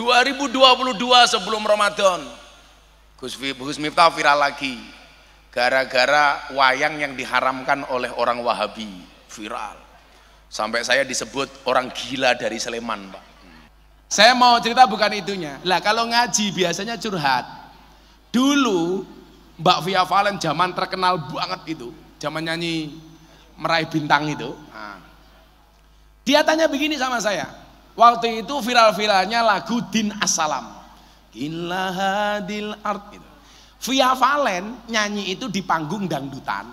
2022 sebelum Ramadan Gus Miftah viral lagi gara-gara wayang yang diharamkan oleh orang Wahabi viral sampai saya disebut orang gila dari Sleman Pak saya mau cerita bukan itunya lah kalau ngaji biasanya curhat dulu Mbak Via Valen zaman terkenal banget itu zaman nyanyi meraih bintang itu ah. dia tanya begini sama saya Waktu itu viral-viralnya lagu Din Assalam. Hadil art. Gitu. Via Valen nyanyi itu di panggung dangdutan.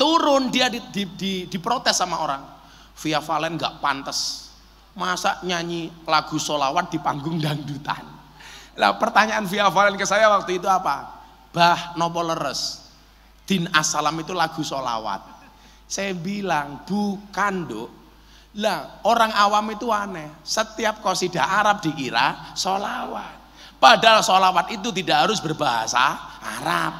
Turun dia di, di, di, diprotes sama orang. Via Valen gak pantas. Masa nyanyi lagu solawat di panggung dangdutan. Nah pertanyaan Via Valen ke saya waktu itu apa? Bah nopo leres. Din Asalam itu lagu solawat. Saya bilang bukan dok lah, orang awam itu aneh. Setiap kosidah Arab dikira sholawat. Padahal sholawat itu tidak harus berbahasa Arab.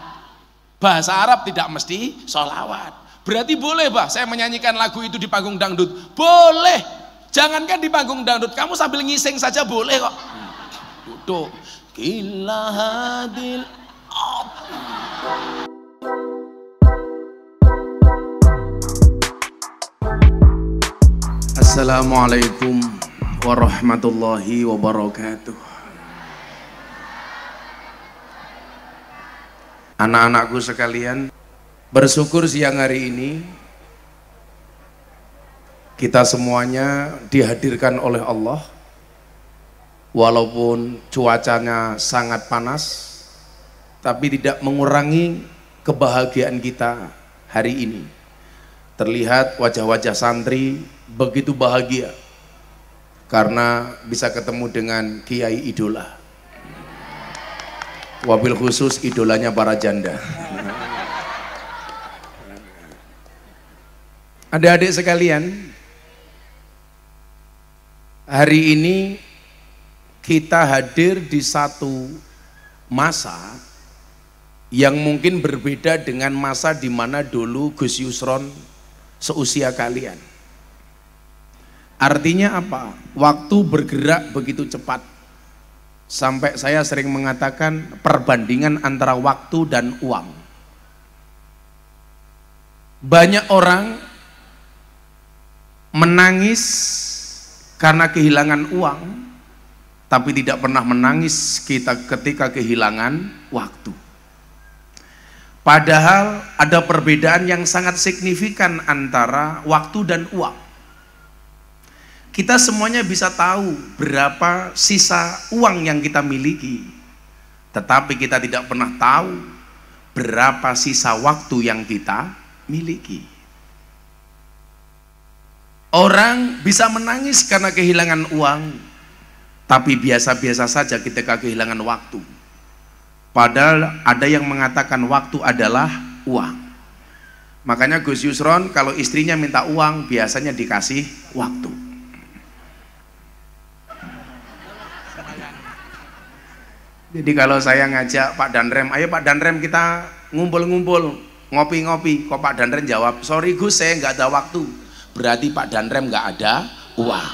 Bahasa Arab tidak mesti sholawat. Berarti boleh bah, saya menyanyikan lagu itu di panggung dangdut. Boleh. Jangankan di panggung dangdut, kamu sambil ngising saja boleh kok. Duduk. Gila hadil. Oh. Assalamualaikum warahmatullahi wabarakatuh. Anak-anakku sekalian, bersyukur siang hari ini kita semuanya dihadirkan oleh Allah walaupun cuacanya sangat panas tapi tidak mengurangi kebahagiaan kita hari ini terlihat wajah-wajah santri begitu bahagia karena bisa ketemu dengan kiai idola wabil khusus idolanya para janda adik-adik sekalian hari ini kita hadir di satu masa yang mungkin berbeda dengan masa di mana dulu Gus Yusron seusia kalian. Artinya apa? Waktu bergerak begitu cepat. Sampai saya sering mengatakan perbandingan antara waktu dan uang. Banyak orang menangis karena kehilangan uang, tapi tidak pernah menangis kita ketika kehilangan waktu. Padahal ada perbedaan yang sangat signifikan antara waktu dan uang. Kita semuanya bisa tahu berapa sisa uang yang kita miliki, tetapi kita tidak pernah tahu berapa sisa waktu yang kita miliki. Orang bisa menangis karena kehilangan uang, tapi biasa-biasa saja ketika kehilangan waktu Padahal ada yang mengatakan waktu adalah uang. Makanya Gus Yusron kalau istrinya minta uang biasanya dikasih waktu. Jadi kalau saya ngajak Pak Danrem, ayo Pak Danrem kita ngumpul-ngumpul, ngopi-ngopi. Kok Pak Danrem jawab, sorry Gus saya nggak ada waktu. Berarti Pak Danrem nggak ada uang.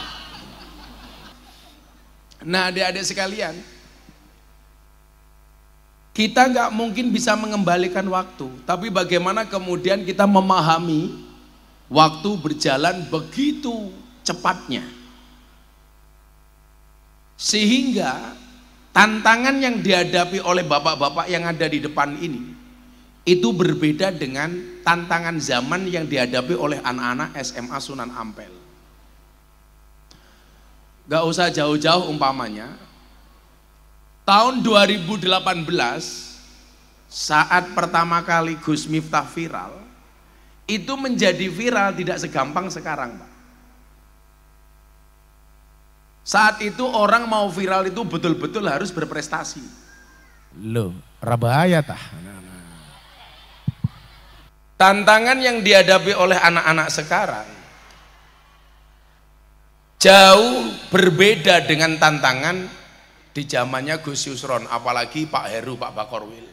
Nah adik-adik sekalian, kita nggak mungkin bisa mengembalikan waktu, tapi bagaimana kemudian kita memahami waktu berjalan begitu cepatnya. Sehingga tantangan yang dihadapi oleh bapak-bapak yang ada di depan ini itu berbeda dengan tantangan zaman yang dihadapi oleh anak-anak SMA Sunan Ampel. Gak usah jauh-jauh umpamanya, Tahun 2018 saat pertama kali Gus Miftah viral itu menjadi viral tidak segampang sekarang, Pak. Saat itu orang mau viral itu betul-betul harus berprestasi. Loh, rabaya tah. Tantangan yang dihadapi oleh anak-anak sekarang jauh berbeda dengan tantangan di zamannya Gus Yusron apalagi Pak Heru Pak Bakorwil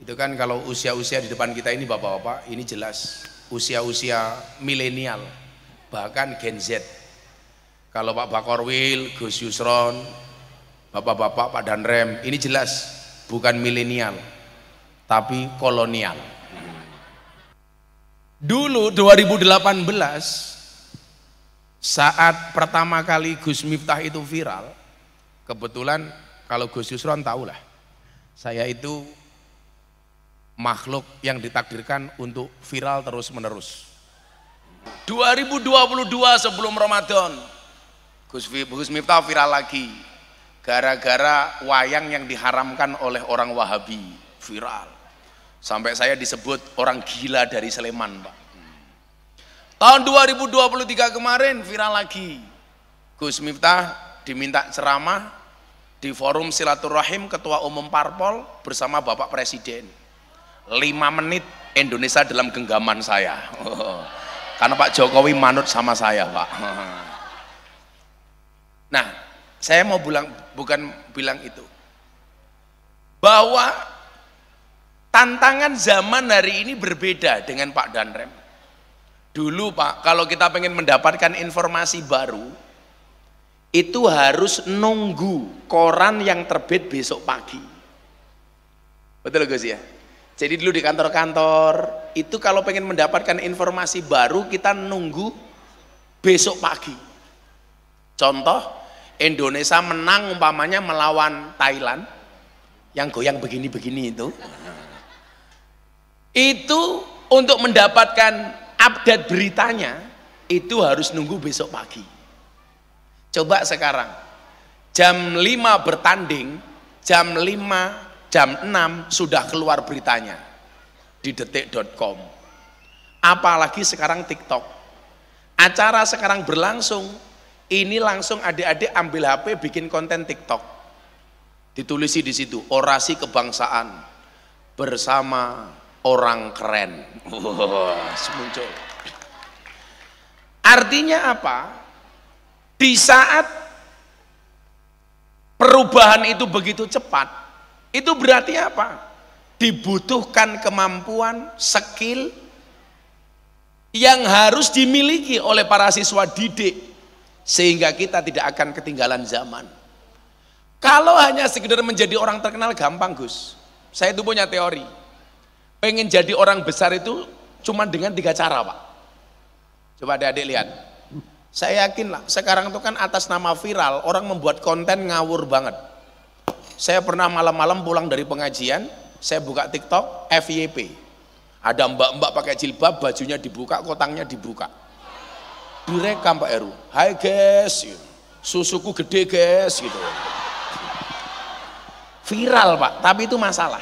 itu kan kalau usia-usia di depan kita ini bapak-bapak ini jelas usia-usia milenial bahkan Gen Z kalau Pak Bakorwil Gus Yusron bapak-bapak Pak Danrem ini jelas bukan milenial tapi kolonial dulu 2018 saat pertama kali Gus Miftah itu viral Kebetulan kalau Gus Yusron tahulah, saya itu makhluk yang ditakdirkan untuk viral terus-menerus. 2022 sebelum Ramadan, Gus, Gus Miftah viral lagi. Gara-gara wayang yang diharamkan oleh orang Wahabi, viral. Sampai saya disebut orang gila dari Sleman, Pak. Tahun 2023 kemarin viral lagi. Gus Miftah diminta ceramah di forum silaturahim ketua umum parpol bersama Bapak Presiden. lima menit Indonesia dalam genggaman saya. Oh, karena Pak Jokowi manut sama saya, Pak. Nah, saya mau bilang bukan bilang itu. Bahwa tantangan zaman hari ini berbeda dengan Pak Danrem. Dulu Pak, kalau kita pengen mendapatkan informasi baru, itu harus nunggu koran yang terbit besok pagi. Betul Gus ya? Jadi dulu di kantor-kantor itu kalau pengen mendapatkan informasi baru kita nunggu besok pagi. Contoh Indonesia menang umpamanya melawan Thailand yang goyang begini-begini itu. Itu untuk mendapatkan update beritanya itu harus nunggu besok pagi. Coba sekarang, jam 5 bertanding, jam 5, jam 6 sudah keluar beritanya di detik.com. Apalagi sekarang TikTok. Acara sekarang berlangsung, ini langsung adik-adik ambil HP bikin konten TikTok. Ditulisi di situ, orasi kebangsaan bersama orang keren. Wow, muncul. Artinya apa? Di saat perubahan itu begitu cepat, itu berarti apa? Dibutuhkan kemampuan, skill yang harus dimiliki oleh para siswa didik sehingga kita tidak akan ketinggalan zaman. Kalau hanya sekedar menjadi orang terkenal gampang Gus. Saya itu punya teori. Pengen jadi orang besar itu cuma dengan tiga cara Pak. Coba adik-adik lihat. Saya yakin lah, sekarang itu kan atas nama viral, orang membuat konten ngawur banget. Saya pernah malam-malam pulang dari pengajian, saya buka TikTok, FYP. Ada mbak-mbak pakai jilbab, bajunya dibuka, kotangnya dibuka. Direkam Pak Eru, hai guys, susuku gede guys, gitu. Viral Pak, tapi itu masalah.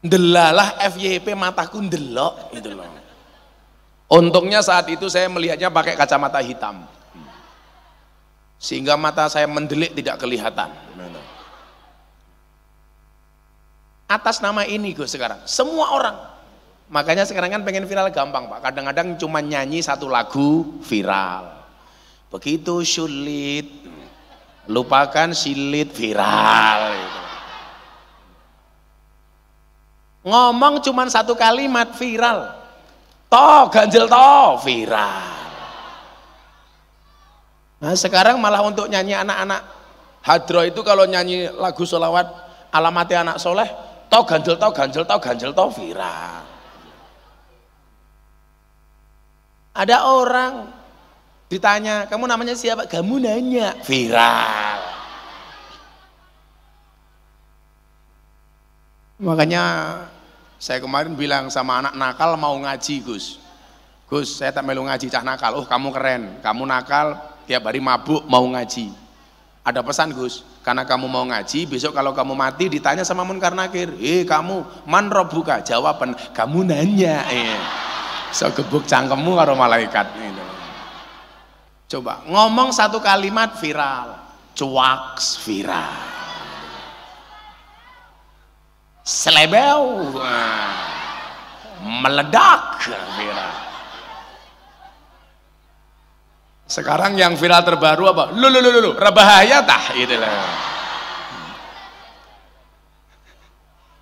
Delalah FYP mataku delok. gitu loh. Untungnya saat itu saya melihatnya pakai kacamata hitam. Sehingga mata saya mendelik tidak kelihatan. Atas nama ini gue sekarang, semua orang. Makanya sekarang kan pengen viral gampang Pak. Kadang-kadang cuma nyanyi satu lagu viral. Begitu sulit. Lupakan silit viral. Ngomong cuma satu kalimat viral toh ganjel toh viral nah sekarang malah untuk nyanyi anak-anak hadro itu kalau nyanyi lagu solawat alamati anak soleh toh ganjel toh ganjel toh ganjel toh viral ada orang ditanya kamu namanya siapa kamu nanya viral makanya saya kemarin bilang sama anak nakal mau ngaji Gus. Gus, saya tak melu ngaji cah nakal. Oh, kamu keren. Kamu nakal, tiap hari mabuk mau ngaji. Ada pesan Gus, karena kamu mau ngaji, besok kalau kamu mati ditanya sama munkar nakir. Eh, kamu man buka Jawaban kamu nanya. Eh. So gebuk cangkemmu karo malaikat gitu. Coba ngomong satu kalimat viral. Cuaks viral selebew meledak viral sekarang yang viral terbaru apa lu lu lu lu rebahaya tah itu hmm.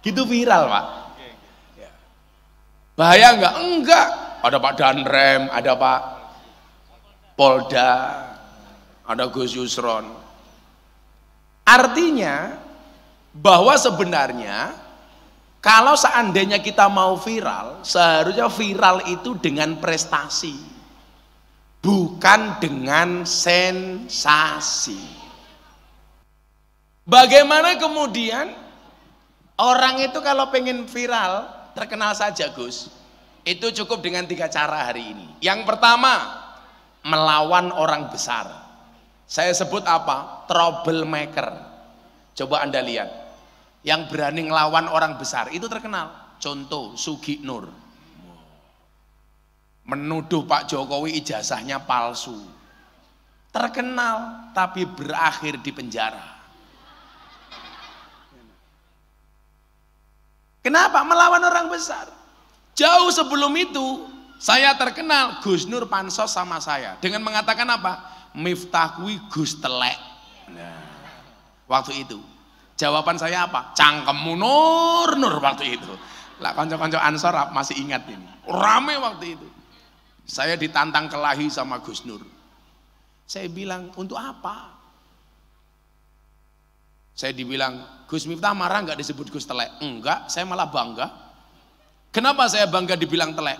gitu viral pak bahaya enggak enggak ada pak danrem ada pak polda ada Gus Yusron artinya bahwa sebenarnya kalau seandainya kita mau viral, seharusnya viral itu dengan prestasi, bukan dengan sensasi. Bagaimana kemudian orang itu kalau pengen viral, terkenal saja Gus, itu cukup dengan tiga cara hari ini. Yang pertama, melawan orang besar. Saya sebut apa? Troublemaker. Coba Anda lihat yang berani ngelawan orang besar itu terkenal. Contoh Sugi Nur. Menuduh Pak Jokowi ijazahnya palsu. Terkenal tapi berakhir di penjara. Kenapa? Melawan orang besar. Jauh sebelum itu saya terkenal Gus Nur Pansos sama saya dengan mengatakan apa? Miftah Gus telek. Nah, waktu itu Jawaban saya apa? Cangkem nur nur waktu itu. Lah konco-konco Ansor masih ingat ini. Rame waktu itu. Saya ditantang kelahi sama Gus Nur. Saya bilang, untuk apa? Saya dibilang, Gus Miftah marah nggak disebut Gus Telek? Enggak, saya malah bangga. Kenapa saya bangga dibilang telek?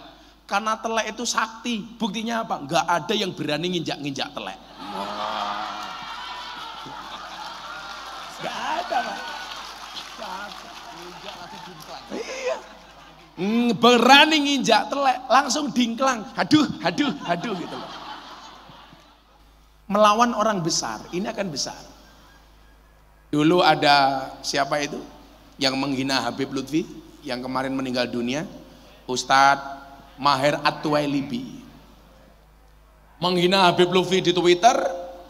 Karena telek itu sakti. Buktinya apa? Enggak ada yang berani nginjak-nginjak telek. Wow. ada Pak. Iya. Mm, berani nginjak telek, langsung dingklang. haduh haduh haduh gitu loh. Melawan orang besar, ini akan besar. Dulu ada siapa itu yang menghina Habib Lutfi yang kemarin meninggal dunia? Ustadz Maher at Menghina Habib Lutfi di Twitter,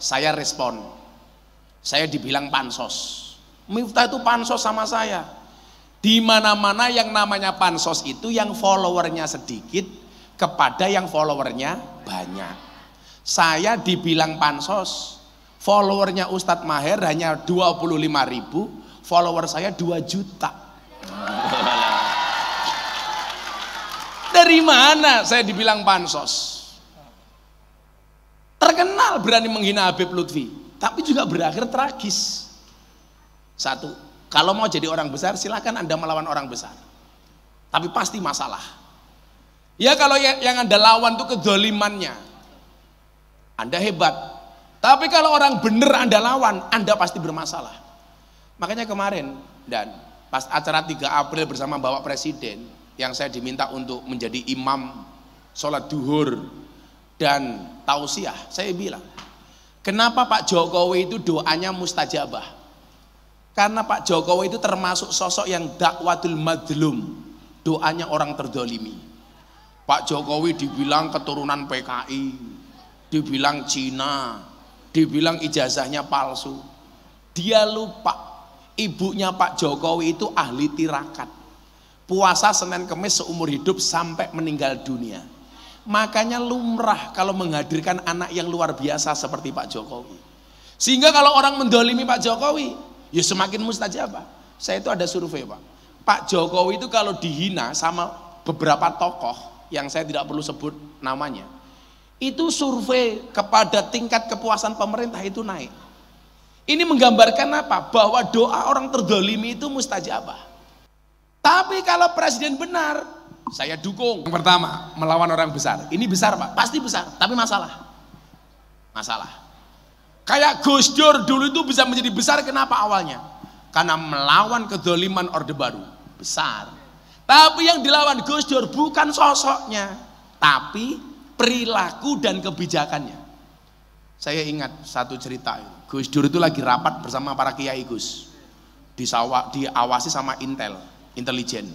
saya respon. Saya dibilang pansos. Miftah itu pansos sama saya. Di mana-mana yang namanya pansos itu yang followernya sedikit kepada yang followernya banyak. Saya dibilang pansos, followernya Ustadz Maher hanya 25 ribu, follower saya 2 juta. Dari mana saya dibilang pansos? Terkenal berani menghina Habib Lutfi, tapi juga berakhir tragis. Satu, kalau mau jadi orang besar silakan Anda melawan orang besar. Tapi pasti masalah. Ya kalau ya, yang Anda lawan itu kedolimannya. Anda hebat. Tapi kalau orang bener Anda lawan, Anda pasti bermasalah. Makanya kemarin dan pas acara 3 April bersama Bapak Presiden yang saya diminta untuk menjadi imam sholat duhur dan tausiah, saya bilang, kenapa Pak Jokowi itu doanya mustajabah? Karena Pak Jokowi itu termasuk sosok yang dakwatul madlum. Doanya orang terdolimi. Pak Jokowi dibilang keturunan PKI. Dibilang Cina. Dibilang ijazahnya palsu. Dia lupa. Ibunya Pak Jokowi itu ahli tirakat. Puasa Senin Kemis seumur hidup sampai meninggal dunia. Makanya lumrah kalau menghadirkan anak yang luar biasa seperti Pak Jokowi. Sehingga kalau orang mendolimi Pak Jokowi, ya semakin mustajabah. Saya itu ada survei Pak. Pak Jokowi itu kalau dihina sama beberapa tokoh yang saya tidak perlu sebut namanya. Itu survei kepada tingkat kepuasan pemerintah itu naik. Ini menggambarkan apa? Bahwa doa orang terdolimi itu mustajabah. Tapi kalau presiden benar, saya dukung. Yang pertama, melawan orang besar. Ini besar Pak, pasti besar, tapi masalah. Masalah. Kayak Gus Dur dulu itu bisa menjadi besar kenapa awalnya? Karena melawan kedoliman Orde Baru. Besar. Tapi yang dilawan Gus Dur bukan sosoknya. Tapi perilaku dan kebijakannya. Saya ingat satu cerita. Gus Dur itu lagi rapat bersama para kiai Gus. Disawa, diawasi sama Intel, intelijen.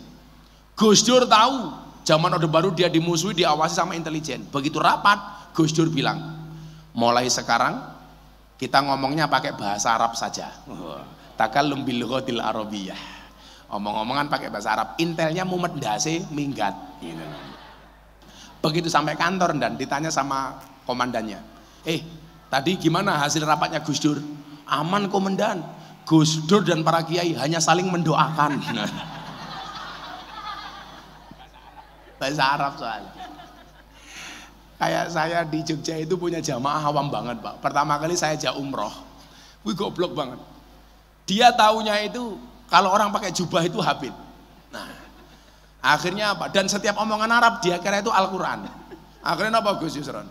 Gus Dur tahu zaman Orde Baru dia dimusuhi, diawasi sama intelijen. Begitu rapat, Gus Dur bilang, mulai sekarang kita ngomongnya pakai bahasa Arab saja. Oh. Takal lumbil ghadil arabiyah. Omong-omongan pakai bahasa Arab, intelnya mumet dasi minggat iya. Begitu sampai kantor dan ditanya sama komandannya, "Eh, tadi gimana hasil rapatnya Gus Dur?" "Aman, komandan. Gus Dur dan para kiai hanya saling mendoakan." Nah. Bahasa Arab soalnya. Kayak saya di Jogja itu punya jamaah awam banget pak. Pertama kali saya jauh umroh. Wih goblok banget. Dia taunya itu kalau orang pakai jubah itu Habib. Nah, akhirnya apa? Dan setiap omongan Arab dia kira itu Al-Quran. Akhirnya apa Gus Yusron?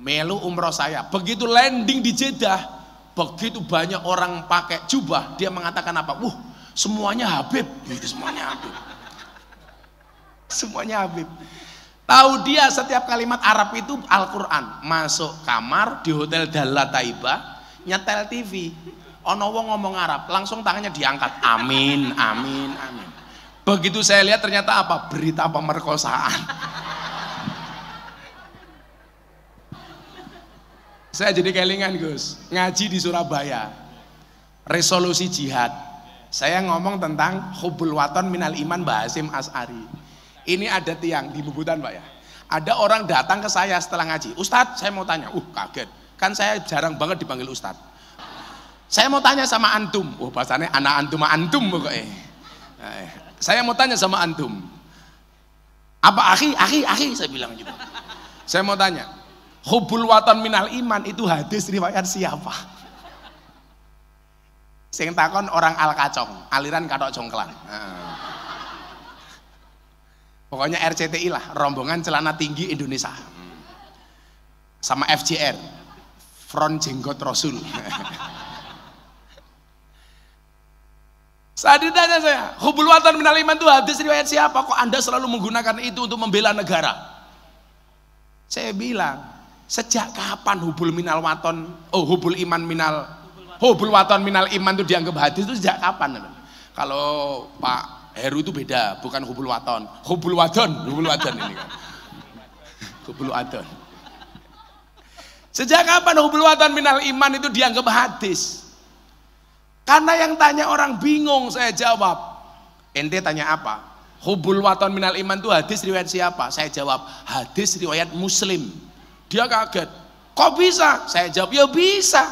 Melu umroh saya. Begitu landing di Jeddah, begitu banyak orang pakai jubah, dia mengatakan apa? Wuh, semuanya Habib. Itu semuanya Habib. Semuanya Habib. Tahu dia setiap kalimat Arab itu Al-Quran. Masuk kamar di Hotel Dalla Taiba, nyetel TV. Ono wong ngomong Arab, langsung tangannya diangkat. Amin, amin, amin. Begitu saya lihat ternyata apa? Berita pemerkosaan. saya jadi kelingan Gus, ngaji di Surabaya. Resolusi jihad. Saya ngomong tentang hubul waton minal iman Mbak Asim As'ari ini ada tiang di Bubutan Pak ya. Ada orang datang ke saya setelah ngaji. Ustadz saya mau tanya. Uh kaget. Kan saya jarang banget dipanggil Ustadz. Saya mau tanya sama Antum. Wah oh, bahasanya anak Antum Antum pokoknya. Eh, saya mau tanya sama Antum. Apa akhi, akhi, akhi saya bilang gitu. Saya mau tanya. Hubul waton minal iman itu hadis riwayat siapa? Sing takon orang al kacong, aliran katok jongklan. Nah. Pokoknya RCTI lah, rombongan celana tinggi Indonesia. Sama FJR, Front Jenggot Rasul. Saat ditanya saya, hubul watan minal iman itu hadis riwayat siapa? Kok Anda selalu menggunakan itu untuk membela negara? Saya bilang, sejak kapan hubul minal waton, oh hubul iman minal, hubul waton minal iman itu dianggap hadis itu sejak kapan? Kalau Pak Heru itu beda, bukan hubul waton. Hubul wadon, hubul wadon ini kan. Hubul wadon. Sejak kapan hubul waton minal iman itu dianggap hadis? Karena yang tanya orang bingung, saya jawab. Ente tanya apa? Hubul waton minal iman itu hadis riwayat siapa? Saya jawab, hadis riwayat muslim. Dia kaget. Kok bisa? Saya jawab, ya bisa.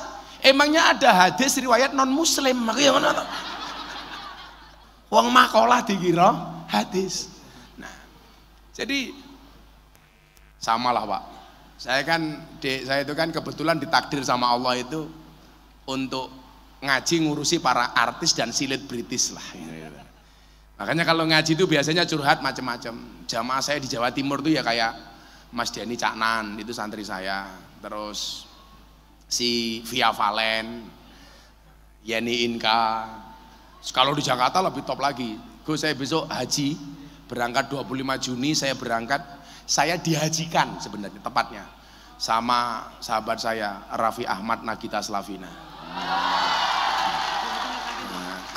Emangnya ada hadis riwayat non muslim? Makanya Wong makolah dikira hadis. Nah, jadi samalah Pak. Saya kan di, saya itu kan kebetulan ditakdir sama Allah itu untuk ngaji ngurusi para artis dan silit British lah. ya. Iya, iya. Makanya kalau ngaji itu biasanya curhat macam-macam. Jamaah saya di Jawa Timur tuh ya kayak Mas Dani Caknan itu santri saya. Terus si Via Valen, Yeni Inka, kalau di Jakarta lebih top lagi. Gue saya besok haji, berangkat 25 Juni saya berangkat, saya dihajikan sebenarnya tepatnya sama sahabat saya Raffi Ahmad Nagita Slavina.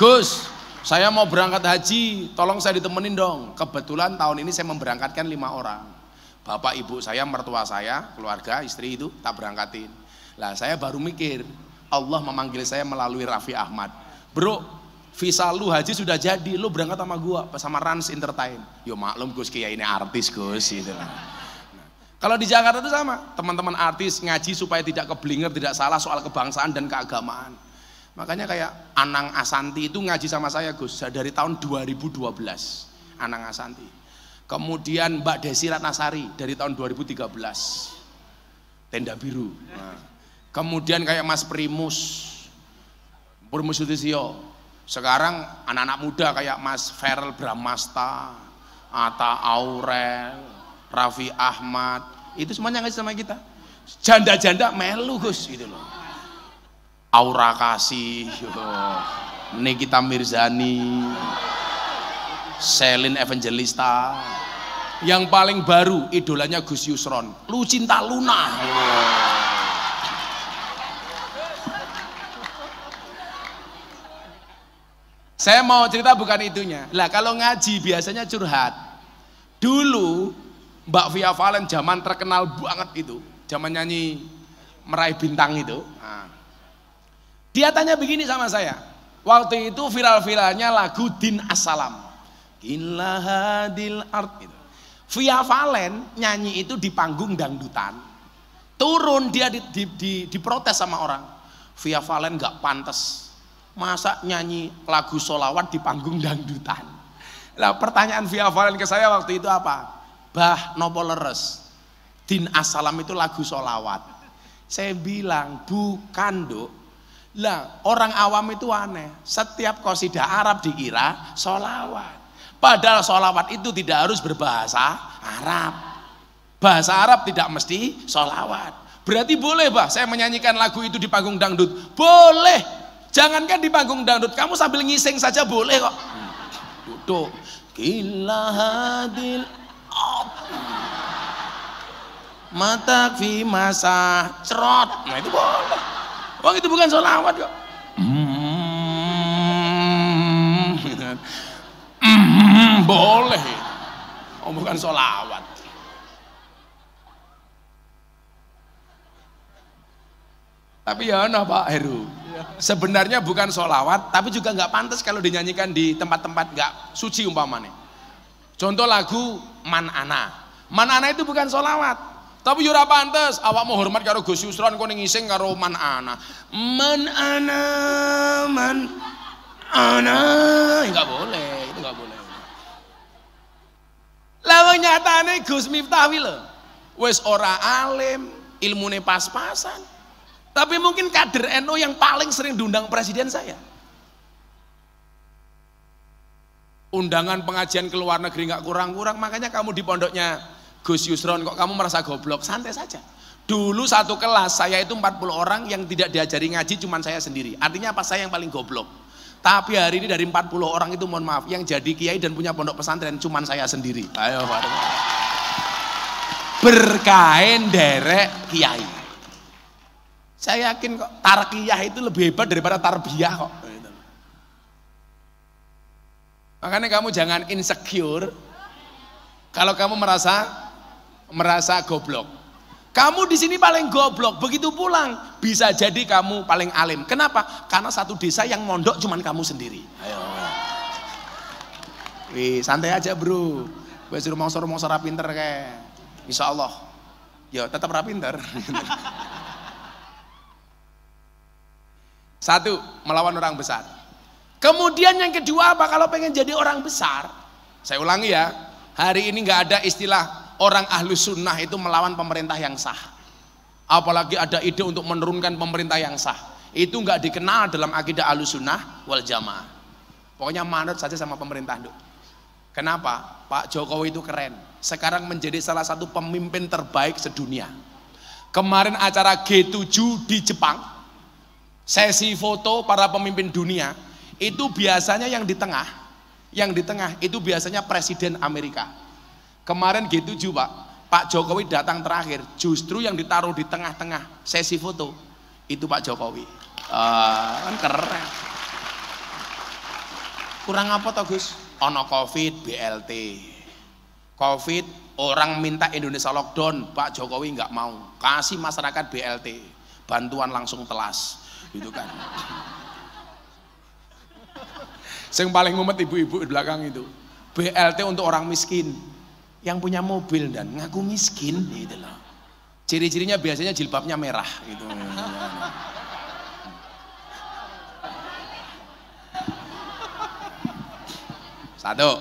Gus, saya mau berangkat haji, tolong saya ditemenin dong. Kebetulan tahun ini saya memberangkatkan lima orang. Bapak, ibu saya, mertua saya, keluarga, istri itu tak berangkatin. Lah saya baru mikir, Allah memanggil saya melalui Raffi Ahmad. Bro, visa lu haji sudah jadi, lu berangkat sama gua, sama Rans Entertain. Yo maklum Gus Kia ini artis Gus gitu. Nah, kalau di Jakarta itu sama, teman-teman artis ngaji supaya tidak keblinger, tidak salah soal kebangsaan dan keagamaan. Makanya kayak Anang Asanti itu ngaji sama saya Gus dari tahun 2012. Anang Asanti. Kemudian Mbak Desi Ratnasari dari tahun 2013. Tenda Biru. Nah. Kemudian kayak Mas Primus. Primus Sutisio sekarang anak-anak muda kayak Mas Ferel Bramasta, Ata Aurel, Raffi Ahmad, itu semuanya nggak sama kita. Janda-janda melu Gus gitu loh. Aura Kasih, oh. Nikita Mirzani, Selin Evangelista, yang paling baru idolanya Gus Yusron, Lucinta Luna. Oh. Saya mau cerita bukan itunya. Lah kalau ngaji biasanya curhat. Dulu Mbak Via Valen zaman terkenal banget itu. Zaman nyanyi meraih bintang itu. Nah. Dia tanya begini sama saya. Waktu itu viral-viralnya lagu Din Assalam. Inlahadil hadil art. itu. Via Valen nyanyi itu di panggung dangdutan. Turun dia di, di, di, diprotes sama orang. Via Valen gak pantas Masa nyanyi lagu solawat di panggung dangdutan? Lah pertanyaan via Valen ke saya waktu itu apa? Bah nopo leres. Din asalam itu lagu solawat. Saya bilang bukan dok. Lah orang awam itu aneh. Setiap kosida Arab dikira solawat. Padahal solawat itu tidak harus berbahasa Arab. Bahasa Arab tidak mesti solawat. Berarti boleh bah saya menyanyikan lagu itu di panggung dangdut? Boleh. Jangankan di panggung dangdut, kamu sambil ngising saja boleh kok. Duduk. Kila hadil op. Mata fi masa cerot. Nah itu boleh. Wong oh, itu bukan solawat kok. Hmm. boleh. Oh bukan solawat. Tapi ya ana Pak Heru. Iya. Sebenarnya bukan solawat, tapi juga nggak pantas kalau dinyanyikan di tempat-tempat nggak suci umpamanya. Contoh lagu Man Ana. Man Ana itu bukan solawat, tapi yura pantas awak mau hormat karo Gus Yusron kau ngising karo man ana. Man ana man ana enggak boleh, itu nggak boleh. lalu nyatane Gus Miftahwi wes Wis ora alim, ilmune pas-pasan. Tapi mungkin kader NU yang paling sering diundang presiden saya. Undangan pengajian ke luar negeri nggak kurang-kurang, makanya kamu di pondoknya Gus Yusron kok kamu merasa goblok, santai saja. Dulu satu kelas saya itu 40 orang yang tidak diajari ngaji cuman saya sendiri. Artinya apa saya yang paling goblok. Tapi hari ini dari 40 orang itu mohon maaf yang jadi kiai dan punya pondok pesantren cuman saya sendiri. Ayo Berkain derek kiai. Saya yakin kok tarkiyah itu lebih hebat daripada tarbiyah kok. Makanya kamu jangan insecure kalau kamu merasa merasa goblok. Kamu di sini paling goblok, begitu pulang bisa jadi kamu paling alim. Kenapa? Karena satu desa yang mondok cuman kamu sendiri. Ayo. Wih, santai aja, Bro. Gue suruh mongsor-mongsor pinter kayak. Insya Allah. Ya, tetap rapinter. Satu, melawan orang besar. Kemudian yang kedua apa? Kalau pengen jadi orang besar, saya ulangi ya, hari ini nggak ada istilah orang ahlu sunnah itu melawan pemerintah yang sah. Apalagi ada ide untuk menurunkan pemerintah yang sah. Itu nggak dikenal dalam akidah ahlu sunnah wal jamaah. Pokoknya manut saja sama pemerintah dulu. Kenapa? Pak Jokowi itu keren. Sekarang menjadi salah satu pemimpin terbaik sedunia. Kemarin acara G7 di Jepang, Sesi foto para pemimpin dunia itu biasanya yang di tengah, yang di tengah itu biasanya presiden Amerika. Kemarin gitu juga, Pak, Jokowi datang terakhir, justru yang ditaruh di tengah-tengah sesi foto itu Pak Jokowi. Uh, kan keren. Kurang apa toh Gus? Ono Covid, BLT. Covid orang minta Indonesia lockdown, Pak Jokowi nggak mau. Kasih masyarakat BLT, bantuan langsung telas gitu kan. Yang paling mumet ibu-ibu di belakang itu. BLT untuk orang miskin. Yang punya mobil dan ngaku miskin gitu loh. Ciri-cirinya biasanya jilbabnya merah gitu. Satu.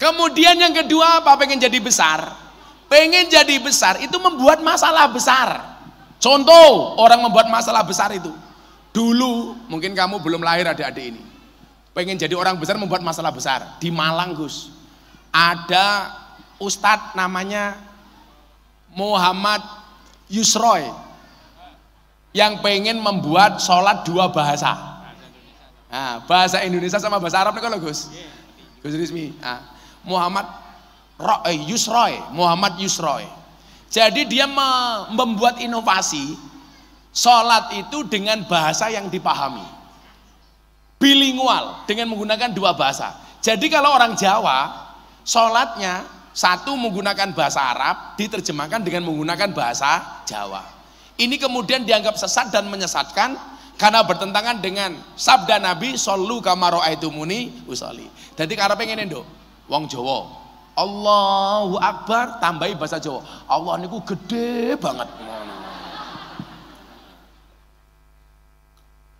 Kemudian yang kedua apa? Pengen jadi besar. Pengen jadi besar itu membuat masalah besar. Contoh orang membuat masalah besar itu. Dulu mungkin kamu belum lahir adik-adik ini. Pengen jadi orang besar membuat masalah besar. Di Malang Gus. Ada ustadz namanya Muhammad Yusroy. Yang pengen membuat sholat dua bahasa. Nah, bahasa Indonesia sama bahasa Arab nih kalau Gus. Gus Rizmi. Nah, Muhammad Roy, eh, Yusroy. Muhammad Yusroy jadi dia membuat inovasi sholat itu dengan bahasa yang dipahami. Bilingual dengan menggunakan dua bahasa. Jadi kalau orang Jawa sholatnya satu menggunakan bahasa Arab diterjemahkan dengan menggunakan bahasa Jawa. Ini kemudian dianggap sesat dan menyesatkan karena bertentangan dengan sabda Nabi solu kamaro aitumuni Usali. Jadi karena pengen Wong Jowo Allahu Akbar tambahi bahasa Jawa. Allah niku gede banget.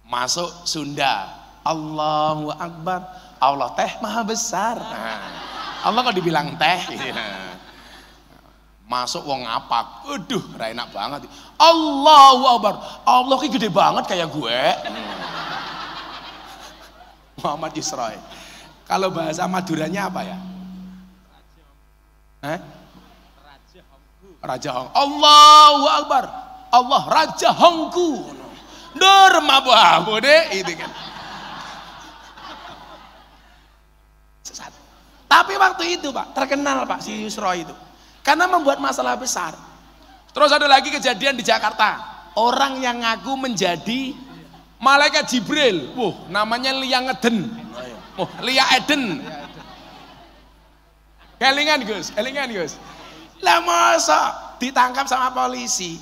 Masuk Sunda. Allahu Akbar. Allah teh maha besar. Nah, Allah kok dibilang teh. Iya. Masuk wong apa? Aduh, enak banget. Allahu Akbar. Allah ki gede banget kayak gue. Hmm. Muhammad Israel. Kalau bahasa Maduranya apa ya? Eh? Raja Hong. Allahu Akbar. Allah Raja Hongku. Derma bahu deh itu kan. Sesat. Tapi waktu itu Pak, terkenal Pak si Yusro itu. Karena membuat masalah besar. Terus ada lagi kejadian di Jakarta. Orang yang ngaku menjadi malaikat Jibril. Wah, namanya Lia Ngeden. wah oh, iya. Lia Eden. Iya, iya. Kelingan Gus, kelingan Gus. Lah masa ditangkap sama polisi.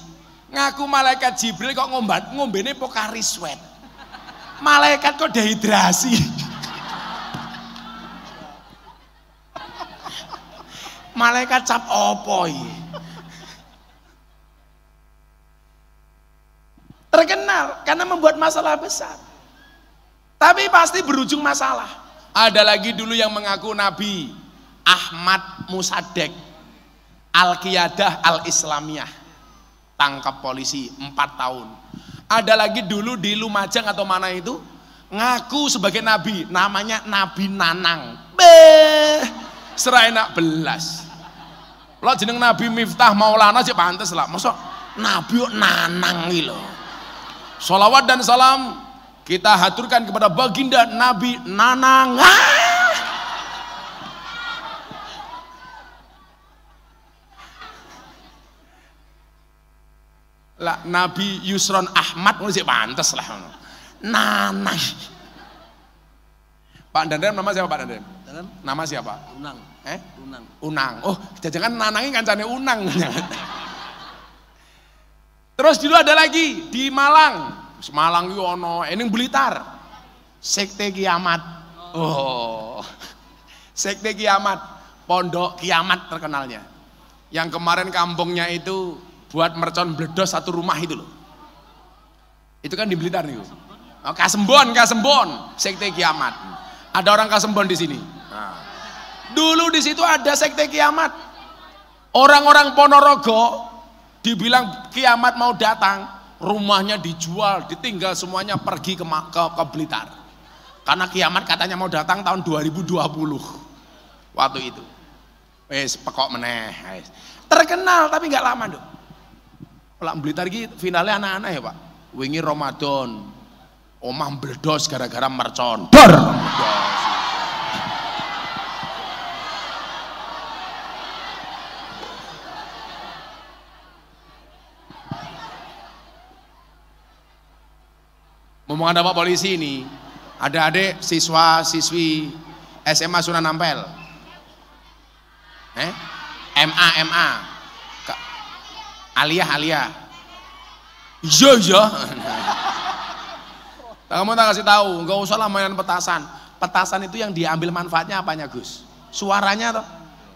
Ngaku malaikat Jibril kok ngombat, ngombene pokari sweat. Malaikat kok dehidrasi. malaikat cap opo Terkenal karena membuat masalah besar. Tapi pasti berujung masalah. Ada lagi dulu yang mengaku nabi, Ahmad Musadek Al-Qiyadah Al-Islamiyah tangkap polisi 4 tahun ada lagi dulu di Lumajang atau mana itu ngaku sebagai nabi namanya Nabi Nanang serai nak belas lo jeneng Nabi Miftah Maulana sih pantas lah masuk Nabi Nanang lo Salawat dan salam kita haturkan kepada baginda Nabi Nanang. Ah! lah Nabi Yusron Ahmad ngono sih lah ngono. Pak Dandan nama siapa Pak Dandan? Nama siapa? Unang. Eh? Unang. Unang. Oh, jangan nanangin kancane Unang. Terus dulu ada lagi di Malang. semalang Yono, eh, ini Blitar. Sekte kiamat. Oh. Sekte kiamat. Pondok kiamat terkenalnya. Yang kemarin kampungnya itu buat mercon bledos satu rumah itu loh. Itu kan di Blitar nih. Oh, kasembon, kasembon, sekte kiamat. Ada orang kasembon di sini. Nah. Dulu di situ ada sekte kiamat. Orang-orang Ponorogo dibilang kiamat mau datang, rumahnya dijual, ditinggal semuanya pergi ke, ke, ke Blitar. Karena kiamat katanya mau datang tahun 2020. Waktu itu. Wes pekok meneh. Terkenal tapi nggak lama, dong. Pelak Blitar iki finalnya anak-anak ya Pak. Wingi Ramadan. Omah mbledos gara-gara mercon. Dor. Ngomong ada Pak Polisi ini. Ada adik siswa siswi SMA Sunan Ampel. Eh? MA MA alia, Aliyah. Iya iya. Kamu tak kasih tahu, nggak usah lah mainan petasan. Petasan itu yang diambil manfaatnya apanya Gus? Suaranya toh.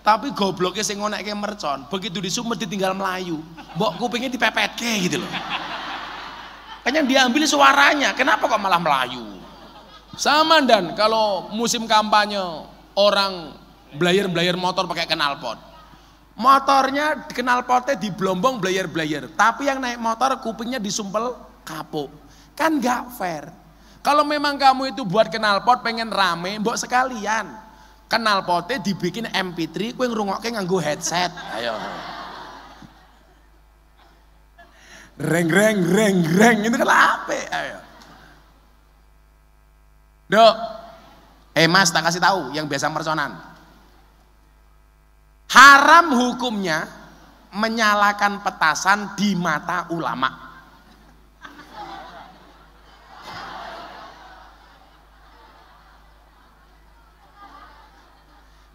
Tapi gobloknya sing kayak mercon, begitu disumet ditinggal melayu. Mbok kupingnya dipepet dipepetke gitu loh. Kan yang diambil suaranya, kenapa kok malah melayu? Sama dan kalau musim kampanye orang belayer-belayer motor pakai kenalpot. Motornya dikenal potnya di blombong blayer-blayer. Tapi yang naik motor kupingnya disumpel kapuk. Kan gak fair. Kalau memang kamu itu buat kenal pot pengen rame, mbok sekalian. Kenal potnya dibikin MP3, kue ngerungoknya nganggu headset. Ayo. Reng, reng, reng, reng. Itu kenapa? Ayo. Dok. Eh mas, tak kasih tahu yang biasa merconan. Haram hukumnya menyalakan petasan di mata ulama.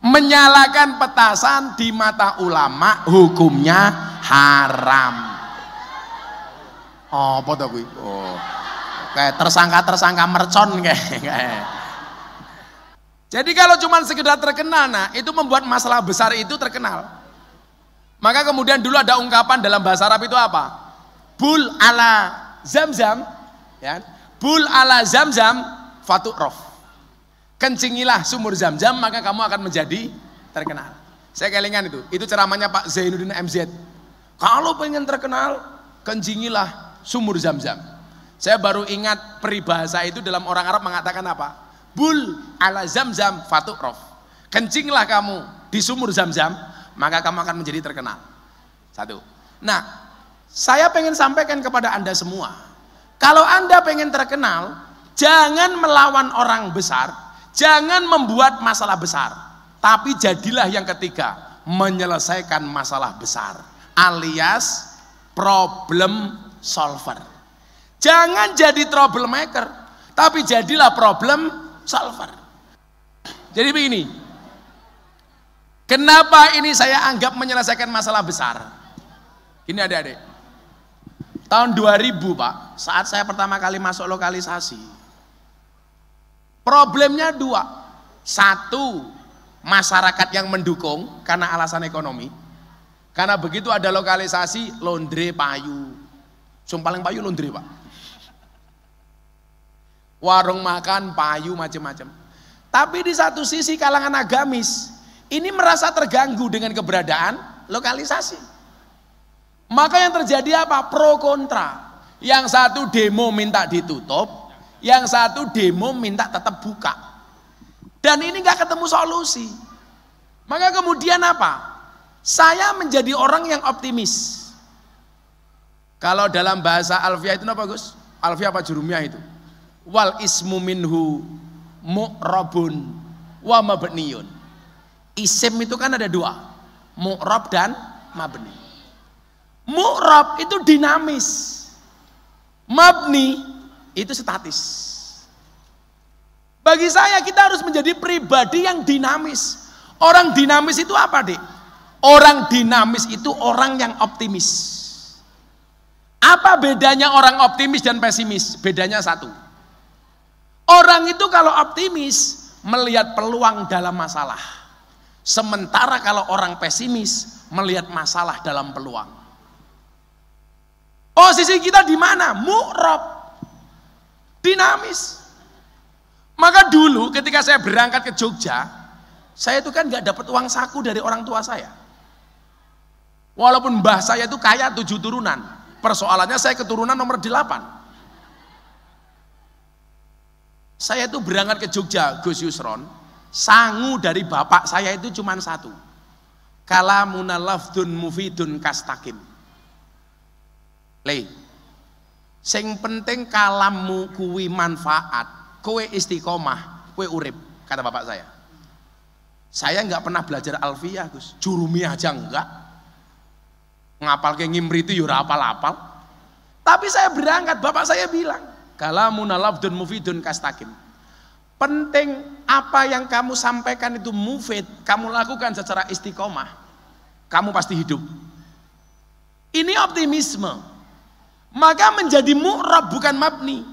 Menyalakan petasan di mata ulama hukumnya haram. Oh, apa tuh Oh. Kayak tersangka-tersangka mercon kayak. kayak. Jadi kalau cuma sekedar terkenal, nah itu membuat masalah besar itu terkenal. Maka kemudian dulu ada ungkapan dalam bahasa Arab itu apa? Bul ala zam-zam, ya. Bul ala zam-zam rof. Kencingilah sumur zam-zam maka kamu akan menjadi terkenal. Saya kelingan itu. Itu ceramahnya Pak Zainuddin MZ. Kalau pengen terkenal, kencingilah sumur zam-zam. Saya baru ingat peribahasa itu dalam orang Arab mengatakan apa? bul ala zamzam rof Kencinglah kamu di sumur zamzam, maka kamu akan menjadi terkenal. Satu. Nah, saya pengen sampaikan kepada Anda semua, kalau Anda pengen terkenal, jangan melawan orang besar, jangan membuat masalah besar, tapi jadilah yang ketiga, menyelesaikan masalah besar, alias problem solver. Jangan jadi troublemaker, tapi jadilah problem sulfur. Jadi begini, kenapa ini saya anggap menyelesaikan masalah besar? Ini ada adik tahun 2000 Pak, saat saya pertama kali masuk lokalisasi, problemnya dua. Satu, masyarakat yang mendukung karena alasan ekonomi. Karena begitu ada lokalisasi, laundry payu. Sumpaling payu laundry Pak warung makan, payu macam-macam. Tapi di satu sisi kalangan agamis ini merasa terganggu dengan keberadaan lokalisasi. Maka yang terjadi apa? Pro kontra. Yang satu demo minta ditutup, yang satu demo minta tetap buka. Dan ini nggak ketemu solusi. Maka kemudian apa? Saya menjadi orang yang optimis. Kalau dalam bahasa Alfiah itu apa Gus? Alfiah apa Jurumiah itu? wal ismu minhu mu'rabun wa mabniyun. Isim itu kan ada dua, mu'rab dan mabni. Mu'rab itu dinamis. Mabni itu statis. Bagi saya kita harus menjadi pribadi yang dinamis. Orang dinamis itu apa, Dek? Orang dinamis itu orang yang optimis. Apa bedanya orang optimis dan pesimis? Bedanya satu. Orang itu kalau optimis melihat peluang dalam masalah. Sementara kalau orang pesimis melihat masalah dalam peluang. Posisi kita di mana? Murab. Dinamis. Maka dulu ketika saya berangkat ke Jogja, saya itu kan nggak dapat uang saku dari orang tua saya. Walaupun mbah saya itu kaya tujuh turunan. Persoalannya saya keturunan nomor delapan. Saya itu berangkat ke Jogja, Gus Yusron. Sangu dari bapak saya itu cuma satu. Kalamuna lafdun mufidun kastakim. Lih. Sing penting kalammu kuwi manfaat. kue istiqomah, kue urip, kata bapak saya. Saya nggak pernah belajar alfiah, Gus. Jurumi aja enggak. Ngapal ke ngimri itu yura ya apal-apal. Tapi saya berangkat, bapak saya bilang, Kalamuna lafdun mufidun kastakim. Penting apa yang kamu sampaikan itu mufid, kamu lakukan secara istiqomah, kamu pasti hidup. Ini optimisme. Maka menjadi mu'rab bukan mabni.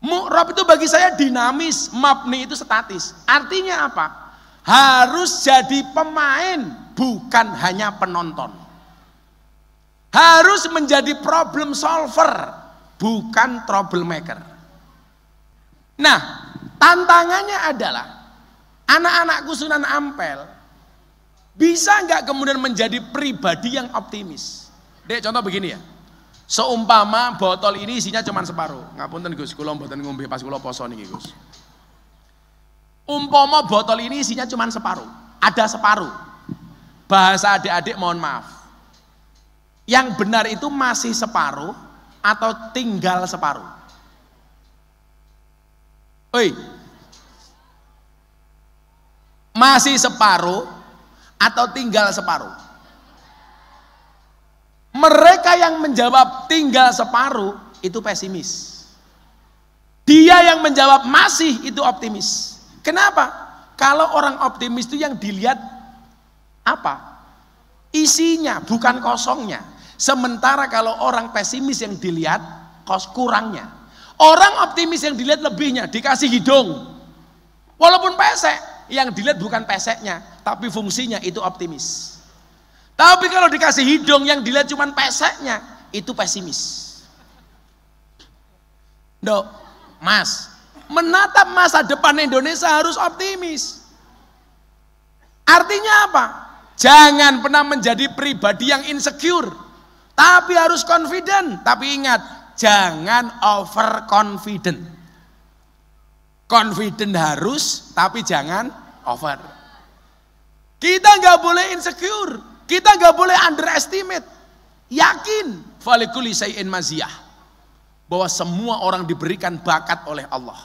Mu'rab itu bagi saya dinamis, mabni itu statis. Artinya apa? Harus jadi pemain, bukan hanya penonton. Harus menjadi problem solver, bukan troublemaker. Nah, tantangannya adalah anak-anakku Sunan Ampel bisa nggak kemudian menjadi pribadi yang optimis. Dek, contoh begini ya. Seumpama botol ini isinya cuma separuh. Ngapunten Gus, kula mboten ngombe pas kula poso niki Gus. Umpama botol ini isinya cuma separuh, ada separuh. Bahasa adik-adik mohon maaf. Yang benar itu masih separuh, atau tinggal separuh. Oi. Masih separuh atau tinggal separuh. Mereka yang menjawab tinggal separuh itu pesimis. Dia yang menjawab masih itu optimis. Kenapa? Kalau orang optimis itu yang dilihat apa? Isinya, bukan kosongnya. Sementara kalau orang pesimis yang dilihat kos kurangnya. Orang optimis yang dilihat lebihnya dikasih hidung. Walaupun pesek, yang dilihat bukan peseknya, tapi fungsinya itu optimis. Tapi kalau dikasih hidung yang dilihat cuma peseknya, itu pesimis. Dok, Mas, menatap masa depan Indonesia harus optimis. Artinya apa? Jangan pernah menjadi pribadi yang insecure. Tapi harus confident. Tapi ingat, jangan over Confident Confident harus, tapi jangan over. Kita nggak boleh insecure. Kita nggak boleh underestimate. Yakin. Falikuli sayin maziyah. Bahwa semua orang diberikan bakat oleh Allah.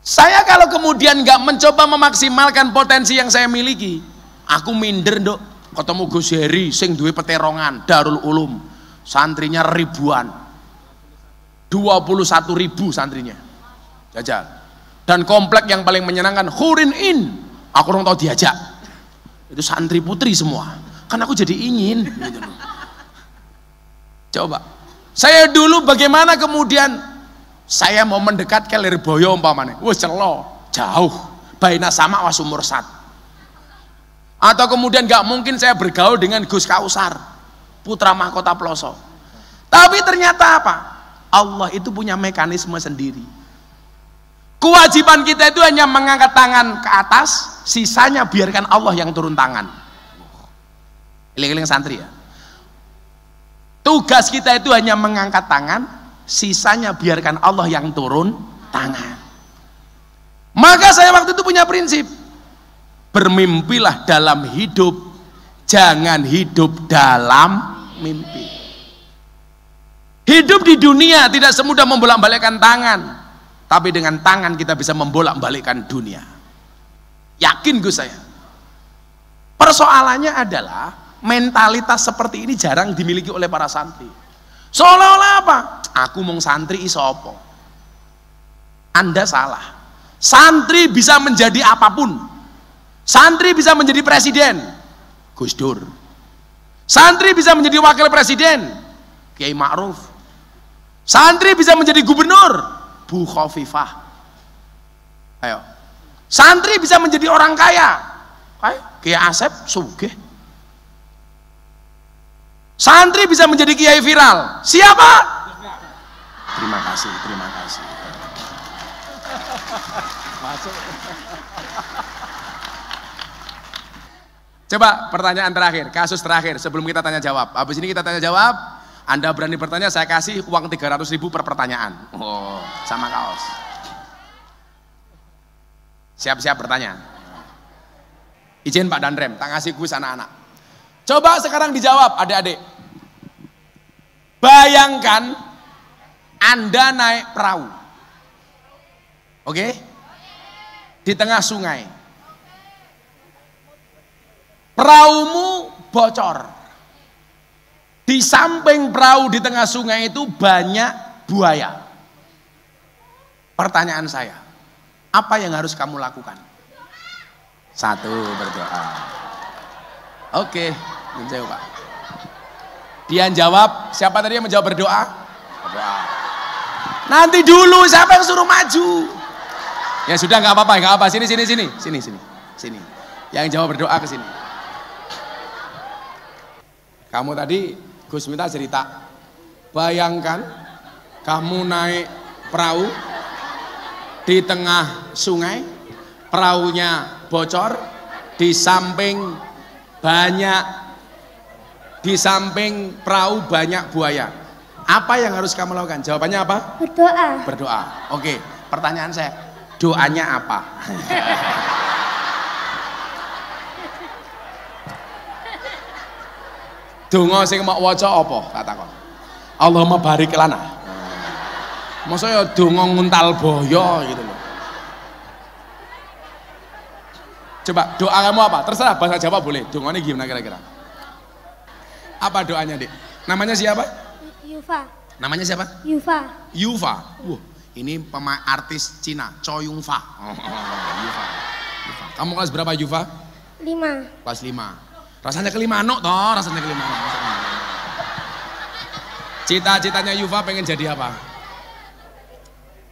Saya kalau kemudian nggak mencoba memaksimalkan potensi yang saya miliki, aku minder dok ketemu Gus Heri sing duwe peterongan Darul Ulum santrinya ribuan 21 ribu santrinya jajal dan komplek yang paling menyenangkan Hurin In aku orang tahu diajak itu santri putri semua kan aku jadi ingin gitu coba saya dulu bagaimana kemudian saya mau mendekat ke Lirboyo umpamane wah celo jauh baina sama wasumur sat atau kemudian nggak mungkin saya bergaul dengan Gus Kausar, putra mahkota Ploso Tapi ternyata apa? Allah itu punya mekanisme sendiri. Kewajiban kita itu hanya mengangkat tangan ke atas, sisanya biarkan Allah yang turun tangan. Iling-iling santri ya. Tugas kita itu hanya mengangkat tangan, sisanya biarkan Allah yang turun tangan. Maka saya waktu itu punya prinsip, bermimpilah dalam hidup jangan hidup dalam mimpi hidup di dunia tidak semudah membolak balikan tangan tapi dengan tangan kita bisa membolak-balikkan dunia yakin gue saya persoalannya adalah mentalitas seperti ini jarang dimiliki oleh para santri seolah-olah apa? aku mau santri iso isopo anda salah santri bisa menjadi apapun Santri bisa menjadi presiden, Gus Dur. Santri bisa menjadi wakil presiden, Kiai Ma'ruf. Santri bisa menjadi gubernur, Bu Khofifah. Ayo. Santri bisa menjadi orang kaya. Kiai Asep sugih. Santri bisa menjadi kiai viral. Siapa? Terima kasih, terima kasih. Masuk. Coba pertanyaan terakhir, kasus terakhir sebelum kita tanya jawab. Habis ini kita tanya jawab, Anda berani bertanya, saya kasih uang 300 ribu per pertanyaan. Oh, sama kaos. Siap-siap bertanya. Izin Pak Danrem tak kasih kuis anak-anak. Coba sekarang dijawab adik-adik. Bayangkan Anda naik perahu. Oke? Okay? Di tengah sungai Peraumu bocor. Di samping perahu di tengah sungai itu banyak buaya. Pertanyaan saya, apa yang harus kamu lakukan? Satu, berdoa. Oke, menjawab Pak. Dia jawab, siapa tadi yang menjawab berdoa? Berdoa. Nanti dulu, siapa yang suruh maju? Ya sudah nggak apa-apa, nggak apa. Sini, sini, sini, sini, sini, sini. Yang jawab berdoa ke sini. Kamu tadi Gus Minta cerita. Bayangkan kamu naik perahu di tengah sungai, perahunya bocor, di samping banyak di samping perahu banyak buaya. Apa yang harus kamu lakukan? Jawabannya apa? Berdoa. Berdoa. Oke, pertanyaan saya, doanya apa? Dungo sing mau waca apa? Tak takon. Allahumma barik lana. Maksudnya Masa ya nguntal boyo gitu loh. Coba doa kamu apa? Terserah bahasa Jawa boleh. ini gimana kira-kira? Apa doanya, Dik? Namanya siapa? Yufa. Namanya siapa? Yufa. Yufa. Wah, ini pemain artis Cina, Choi Fa. Oh, oh, oh, Yufa. Yufa. Kamu kelas berapa Yufa? Lima. Kelas lima. Rasanya kelima anak toh, rasanya kelima anak. Cita-citanya Yuva pengen jadi apa?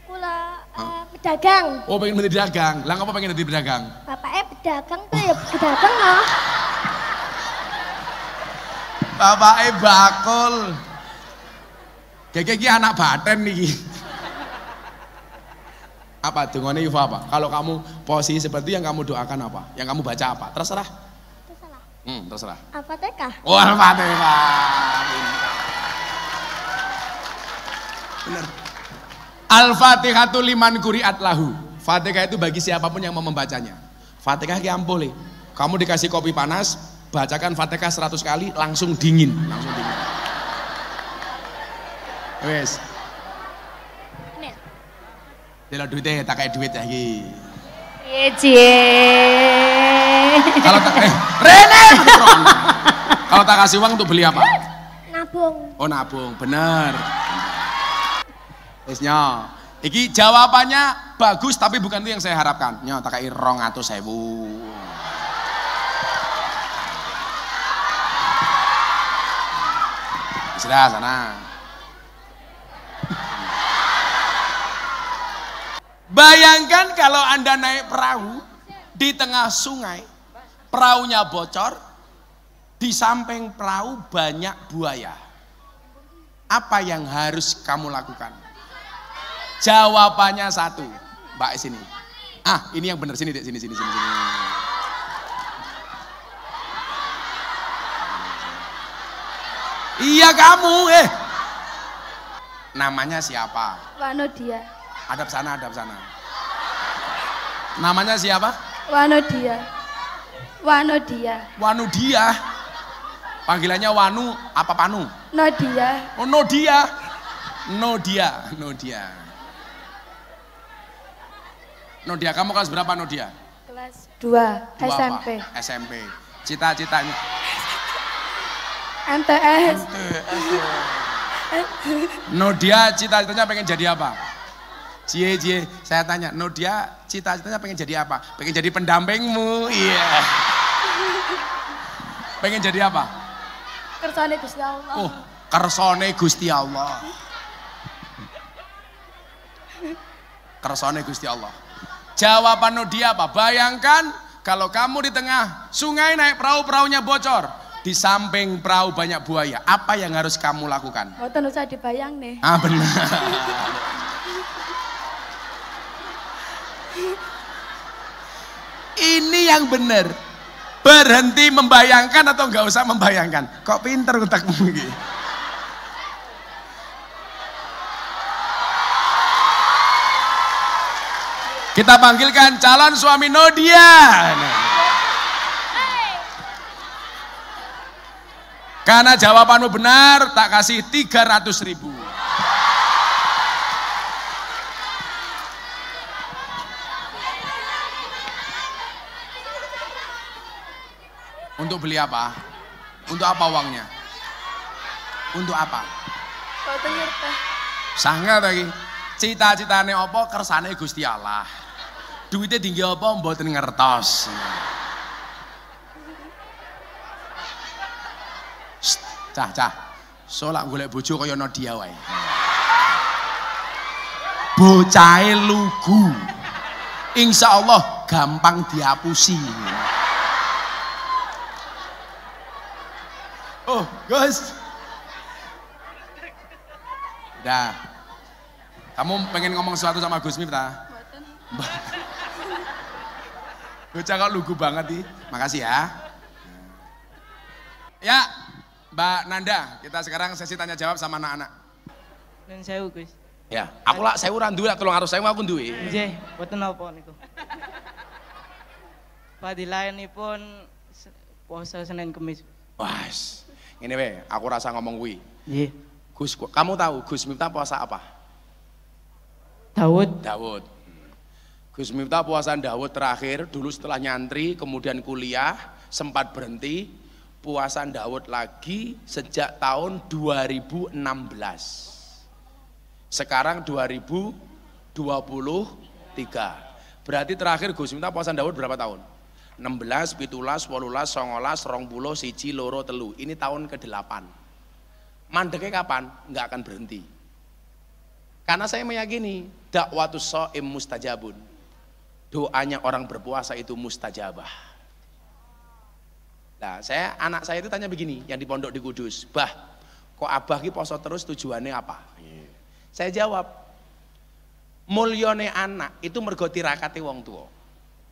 Kula uh, eh, pedagang. Oh pengen menjadi pedagang. Lah apa pengen jadi pedagang? Bapaknya pedagang tuh ya pedagang loh. Bapaknya bakul. Kayaknya anak baten nih apa dungane Yufa apa? Kalau kamu posisi seperti yang kamu doakan apa? Yang kamu baca apa? Terserah. Hmm, terserah. Al-Fatihah. Oh, Al-Fatihah. Benar. al itu liman kuriat lahu. Fatihah itu bagi siapapun yang mau membacanya. Fatihah ampuh li. Kamu dikasih kopi panas, bacakan Fatihah 100 kali langsung dingin, langsung dingin. Wes. Delok duitnya tak kayak duit ya iki. Iya, cie. Kalau tak eh Rene. Kalau tak kasih uang untuk beli apa? Nabung. Oh nabung, benar. esnya Iki jawabannya bagus tapi bukan itu yang saya harapkan. Nyo tak kai rong atau sewu. Sudah sana. Bayangkan kalau Anda naik perahu di tengah sungai, Perahunya bocor, di samping perahu banyak buaya. Apa yang harus kamu lakukan? Jawabannya satu, Mbak sini. Ah, ini yang benar sini, dek. sini, sini, sini, sini. Iya kamu, eh. Namanya siapa? Wanodia. Adap sana, adap sana. Namanya siapa? Wanodia. Wanudia. Wanudia. Panggilannya Wanu apa Panu? Nodia. Oh Nodia. Nodia, Nodia. Nodia, kamu kelas berapa Nodia? Kelas dua SMP. Apa? SMP. Cita-citanya? MTS. MTS. Nodia cita-citanya pengen jadi apa? Cie, cie, saya tanya, Nodia cita-citanya pengen jadi apa? Pengen jadi pendampingmu, iya. Yeah. Pengen jadi apa? Kersane Gusti Allah. Oh, kersane Gusti Allah. Kersane Gusti Allah. Jawaban dia apa? Bayangkan kalau kamu di tengah sungai naik perahu, perahunya bocor. Di samping perahu banyak buaya. Apa yang harus kamu lakukan? Oh, usah dibayang nih. Ah, benar. Ini yang benar berhenti membayangkan atau nggak usah membayangkan kok pinter otakmu gitu kita panggilkan calon suami Nodia karena jawabanmu benar tak kasih 300 ribu Untuk beli apa? Untuk apa uangnya? Untuk apa? Sangat lagi. Cita-citane apa kersane Gusti Allah. Duitnya tinggi apa mboten ngertos. Shh, cah cah. Solak golek bojo kaya Nadia wae. Bocahe lugu. Insya Allah gampang dihapusi. Oh, Gus. Udah. Kamu pengen ngomong sesuatu sama Gus Miftah? Bocah kok lugu banget nih. Makasih ya. Ya, Mbak Nanda, kita sekarang sesi tanya jawab sama anak-anak. Dan saya Gus. Ya, aku lah saya ora duwe tolong harus saya aku duwe. Nggih, mboten napa niku. pun puasa Senin Kamis. Wah. Ini weh, aku rasa ngomong wi. Yeah. Gus, kamu tahu Gus Miftah puasa apa? Daud. Daud. Gus Miftah puasa Daud terakhir, dulu setelah nyantri, kemudian kuliah, sempat berhenti, puasa Daud lagi sejak tahun 2016. Sekarang 2023. Berarti terakhir Gus Miftah puasa Daud berapa tahun? 16, 17, 18, songolas, 20, siji, loro, telu. Ini tahun ke-8. Mandeknya kapan? Enggak akan berhenti. Karena saya meyakini dakwatu so'im mustajabun. Doanya orang berpuasa itu mustajabah. Nah, saya anak saya itu tanya begini, yang di pondok di Kudus, "Bah, kok Abah ki poso terus tujuannya apa?" Yeah. Saya jawab, "Mulyane anak itu mergoti rakati wong tua."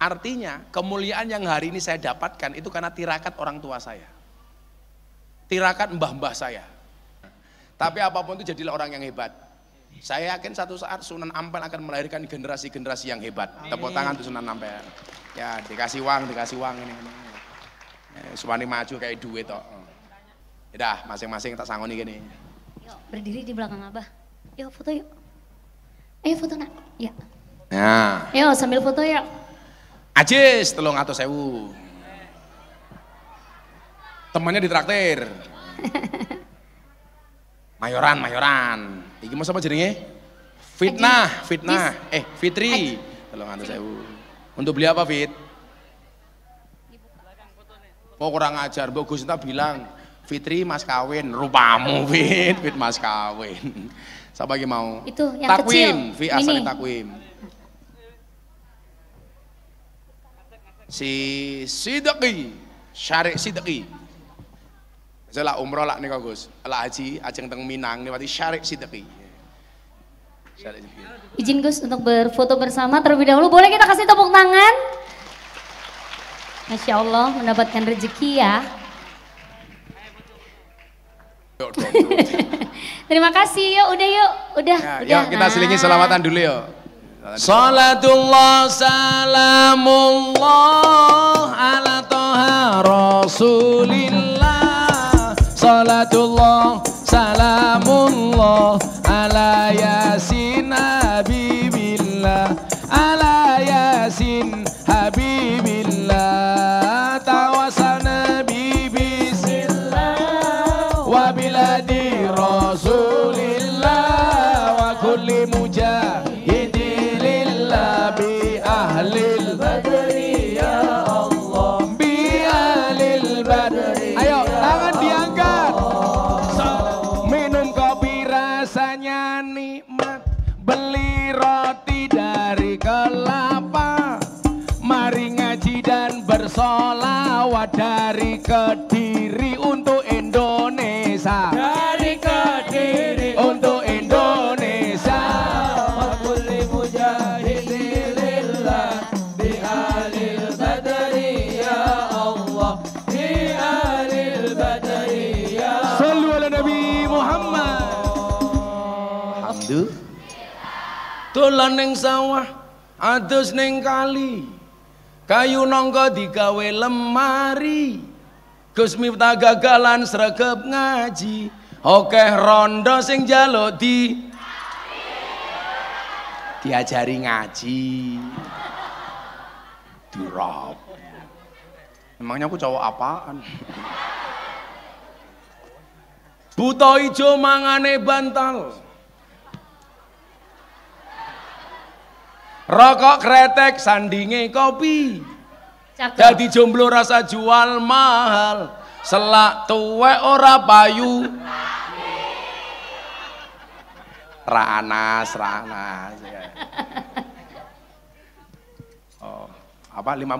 Artinya kemuliaan yang hari ini saya dapatkan itu karena tirakat orang tua saya. Tirakat mbah-mbah saya. Tapi apapun itu jadilah orang yang hebat. Saya yakin satu saat Sunan Ampel akan melahirkan generasi-generasi yang hebat. Tepuk tangan tuh Sunan Ampel. Ya dikasih uang, dikasih uang ini. ini. Eh, maju kayak duit toh. Udah masing-masing tak nih gini. Yuk berdiri di belakang abah. Yuk foto yuk. Ayo foto nak. Ya. Ya. Yuk sambil foto yuk. Ajis telung atau sewu. Temannya ditraktir. Mayoran, mayoran. Iki mas apa jenenge? Fitnah, fitnah. Eh, Fitri. Telung atau sewu. Untuk beli apa Fit? Oh, kurang ajar, Mbok Gusinta bilang, Fitri mas kawin, rupamu Fit, Fit mas kawin. Siapa lagi mau? Itu takwim, Fit Fi asal takwim. si Sidqi Syarik Sidqi zala lah umroh lah nih Gus, lah haji, ajeng teng Minang nih, wati Syarik Sidaki. Izin Gus untuk berfoto bersama terlebih dahulu, boleh kita kasih tepuk tangan? Masya Allah mendapatkan rezeki ya. Terima kasih yuk, udah yuk, udah. Ya, Yuk kita nah. selingi selamatan dulu yuk. Salatullah salamullah ala toha rasulillah Salatullah salamullah ala yasin dari Kediri untuk Indonesia dari Kediri untuk Indonesia Kulli mujahidin lillah bi alil badri ya Allah bi alil badri ya Allah Sallu Nabi Muhammad Alhamdulillah Tulan ning sawah adus neng kali kayu nongko digawe lemari Gus Miftah gagalan sregep ngaji Oke rondo sing jaluk di diajari ngaji durap emangnya aku cowok apaan buta ijo mangane bantal Rokok kretek sandinge kopi. Cakep. Jadi jomblo rasa jual mahal. Selak tuwe ora payu. Ranas, ranas. Ya. Oh, apa 50?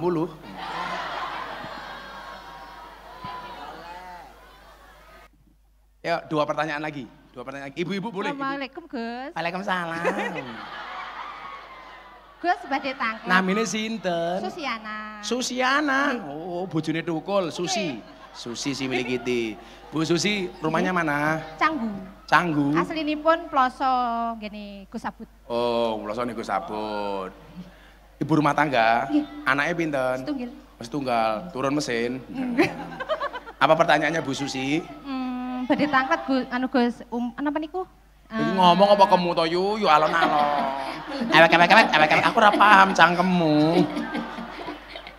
Ya, dua pertanyaan lagi. Dua pertanyaan Ibu-ibu boleh. Assalamualaikum, Gus. Waalaikumsalam. Gus badhe tangkep. Namine sinten? Susiana. Susiana. Hmm. Oh, bojone Tukul, Susi. Susi si milik Kiti. Bu Susi, rumahnya mana? Canggu. Canggu. Aslinipun Ploso gini Gus Abud. Oh, Ploso niku Abud. Ibu rumah tangga, iya. anaknya pinten? Setunggal. Oh, tunggal. turun mesin. Hmm. Apa pertanyaannya Bu Susi? Hmm, badhe tangkep Bu anu Gus, um, anapa niku? Iki ngomong apa kamu to yu alon-alon. Ewek ewek ewek ewek aku udah paham cangkemmu.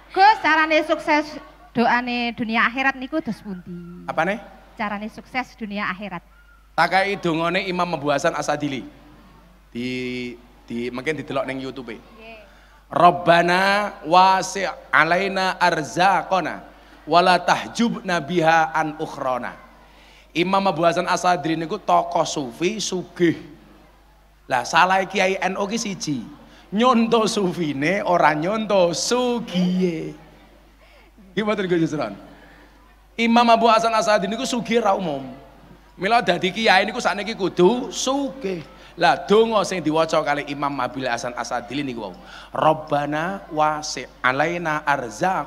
Gus, carane sukses doa nih dunia akhirat niku dos pundi? nih? Carane sukses dunia akhirat. Takai dongone Imam Membuasan Asadili. Di di mungkin di telok neng YouTube. Yeah. Rabbana wasi' alaina arzaqona wala tahjubna biha an ukhrona. Imam Abu Hasan Asadri niku tokoh sufi sugih. Lah salah Kiai NU ki siji. Nyonto sufine ora nyonto sugiye. Gimana mboten Imam Abu Hasan Asadri niku sugih ra umum. Mila dadi kiai niku sakniki kudu sugih. Lah donga sing diwaca kali Imam Abu Hasan Asadili niku wau. Rabbana wasi' alaina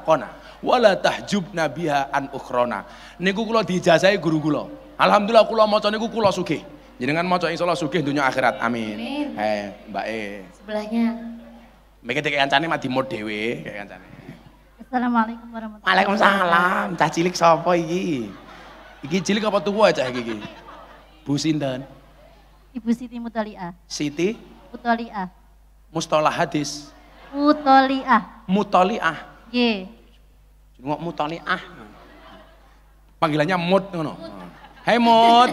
kona wala tahjub nabiha an ukhrona niku kula diijazahi guru kula alhamdulillah kula maca niku kula sugih jenengan maca insyaallah sugih dunia akhirat amin, amin. eh mbak e sebelahnya Mereka dikek kancane mah dimod dhewe, kek kancane. Assalamualaikum warahmatullahi wabarakatuh. Waalaikumsalam. Cah cilik sapa iki? Iki cilik apa tuwa cah iki Bu sinten? Ibu Siti Mutoliah. Siti? Mutoliah. Mustalah hadis. Mutoliah. Mutoliah. Nggih. Ngok mutoni ah. Panggilannya mut ngono. Hei mut.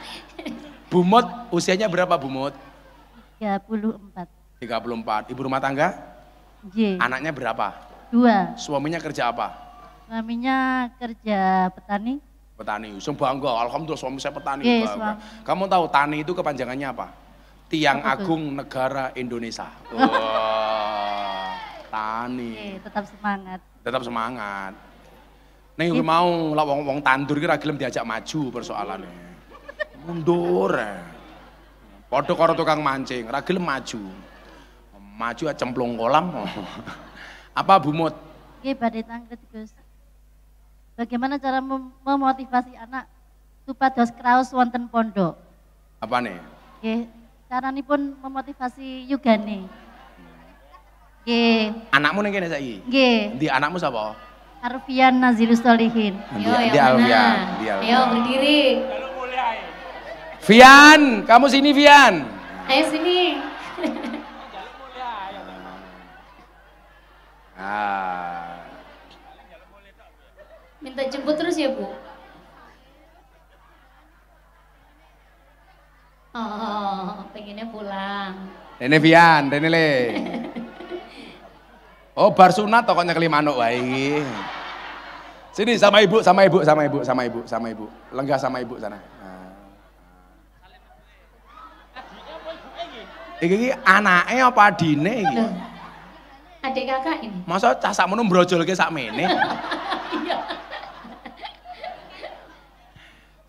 Bumut usianya berapa Bumut? 34. 34. Ibu rumah tangga? J. Anaknya berapa? Dua. Suaminya kerja apa? Suaminya kerja petani. Petani, usung bangga. Alhamdulillah suami saya petani. J, Suami. Kamu tahu tani itu kepanjangannya apa? Tiang apa Agung itu? Negara Indonesia. Wah, wow, tani. Ye, tetap semangat tetap semangat. Neng juga mau lah wong-wong tandur ki ra gelem diajak maju persoalannya. Mundur. Eh. Podo karo tukang mancing, ra gelem maju. Maju cemplung kolam. Apa Bumut? Oke, badhe tangkrit Gus. Bagaimana cara mem memotivasi anak supados kraos wonten pondok? Apa nih? Oke, ini pun memotivasi nih. Gih. Anakmu nih kene saiki? Nggih. Di anakmu siapa? Arfian Nazilus Solihin. Yo, yo, di Arfian, di Arfian. Ayo berdiri. Fian, kamu sini Fian. Ayo sini. ah. Minta jemput terus ya, Bu? Oh, pengennya pulang. Ini Fian, ini Le. Oh, bar sunat kok nyekeli manuk wae Sini sama ibu, sama ibu, sama ibu, sama ibu, sama ibu. Lenggah sama ibu sana. Nah. Iki iki anake apa adine iki? Adik kakak ini. Masa cah sakmono mbrojolke mene? Iya.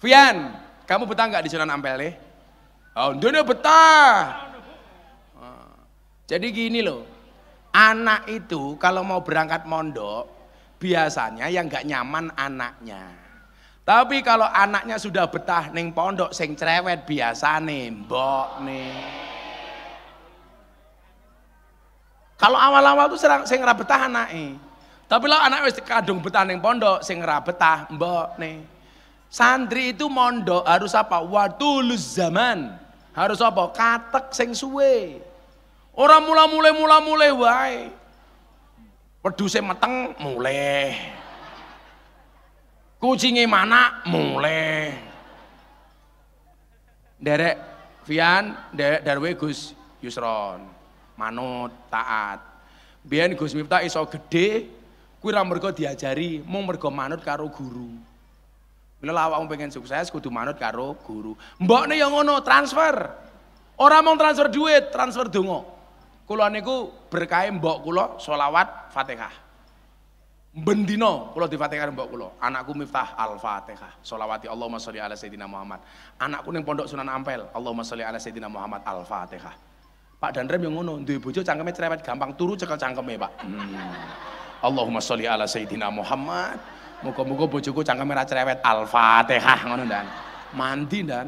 Fian, kamu betah nggak di Sunan Ampel deh? Oh, dunia betah. Oh. Jadi gini loh, Anak itu kalau mau berangkat mondok, biasanya yang nggak nyaman anaknya. Tapi kalau anaknya sudah betah neng pondok sing cerewet biasa nih, mbok nih. Kalau awal-awal tuh serang sing betah anak nih. Tapi lo anak wis kadung betah neng pondok sing betah mbok nih. Santri itu mondok harus apa? lu zaman. Harus apa? Katek sing suwe. Orang mula mula mula mula wae. Wedhuse meteng mulai. Kucinge mana mulai. Derek Vian, derek darwe Gus Yusron. Manut taat. Biyen Gus Mipta iso gede, kuwi ra mergo diajari, mung mergo manut karo guru. Mila awakmu pengen sukses kudu manut karo guru. Mbokne yang ngono, transfer. orang mau transfer duit, transfer dongo. Kulo niku berkahe mbok kulo solawat Fatihah. Bendino di difatihkan mbok kulo. Anakku Miftah Al-Fatihah. Solawati Allahumma sholli ala sayyidina Muhammad. Anakku ning pondok Sunan Ampel, Allahumma sholli ala sayyidina Muhammad Al-Fatihah. Pak rem yang ngono, duwe bojo cangkeme cerewet gampang turu cekel cangkeme, Pak. Hmm. Allahumma sholli ala sayyidina Muhammad. Muka-muka bojoku cangkeme ra cerewet Al-Fatihah ngono dan Mandi dan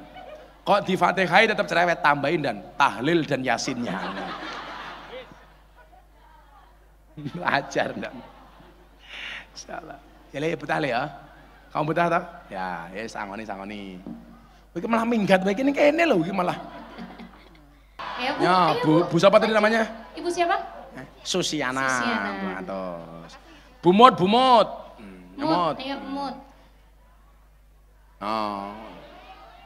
Kok di Fatihah tetap cerewet tambahin dan tahlil dan yasinnya. Belajar enggak? Salah. Ya le betah le ya. Kamu betah tak? Ya, ya sangoni sangoni. Wih, malah minggat baik ini kene loh, iki malah. Ya, bu, ya, bu, siapa tadi namanya? Ibu siapa? Eh, Susiana. Susiana. Bumut, bumot. Hmm, mut, ayo mut. Oh.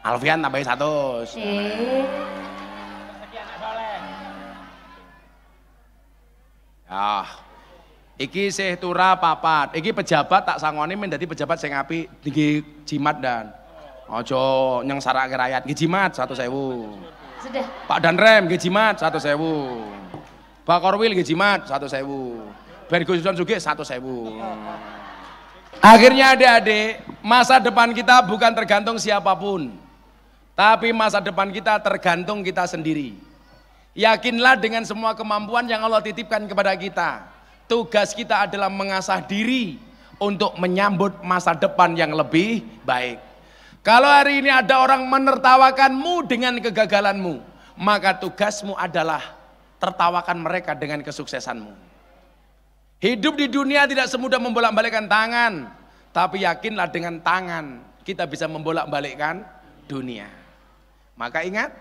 Alfian tambahin satu. Eh. Ya. Iki sehtura papat. Iki pejabat tak sangoni menjadi pejabat sing api tinggi jimat dan ojo nyeng sarak rakyat. Gih jimat satu sewu. Sudah. Pak Danrem Iki jimat satu sewu. Pak Korwil Iki jimat satu sewu. Bergusudan juga satu sewu. Akhirnya adik-adik, masa depan kita bukan tergantung siapapun. Tapi masa depan kita tergantung kita sendiri. Yakinlah dengan semua kemampuan yang Allah titipkan kepada kita. Tugas kita adalah mengasah diri untuk menyambut masa depan yang lebih baik. Kalau hari ini ada orang menertawakanmu dengan kegagalanmu, maka tugasmu adalah tertawakan mereka dengan kesuksesanmu. Hidup di dunia tidak semudah membolak-balikkan tangan, tapi yakinlah dengan tangan kita bisa membolak-balikkan dunia. Maka ingat,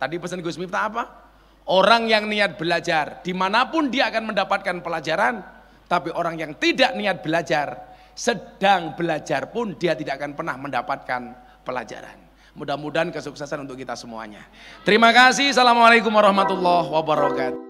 tadi pesan Gus Miftah apa? Orang yang niat belajar, dimanapun dia akan mendapatkan pelajaran, tapi orang yang tidak niat belajar, sedang belajar pun dia tidak akan pernah mendapatkan pelajaran. Mudah-mudahan kesuksesan untuk kita semuanya. Terima kasih. Assalamualaikum warahmatullahi wabarakatuh.